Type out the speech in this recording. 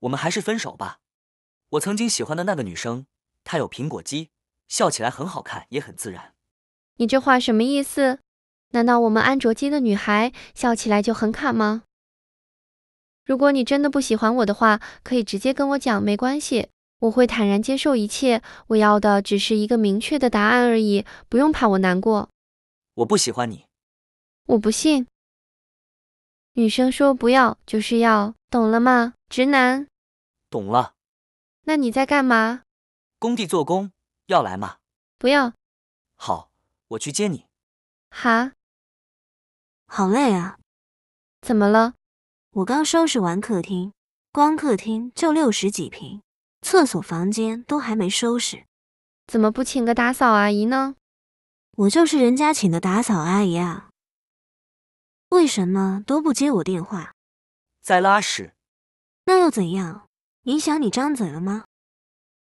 我们还是分手吧。我曾经喜欢的那个女生，她有苹果肌，笑起来很好看，也很自然。你这话什么意思？难道我们安卓机的女孩笑起来就很卡吗？如果你真的不喜欢我的话，可以直接跟我讲，没关系，我会坦然接受一切。我要的只是一个明确的答案而已，不用怕我难过。我不喜欢你。我不信。女生说不要就是要，懂了吗？直男，懂了。那你在干嘛？工地做工，要来吗？不要。好，我去接你。哈。好累啊。怎么了？我刚收拾完客厅，光客厅就六十几平，厕所、房间都还没收拾，怎么不请个打扫阿姨呢？我就是人家请的打扫阿姨啊。为什么都不接我电话？在拉屎。那又怎样？影响你张嘴了吗？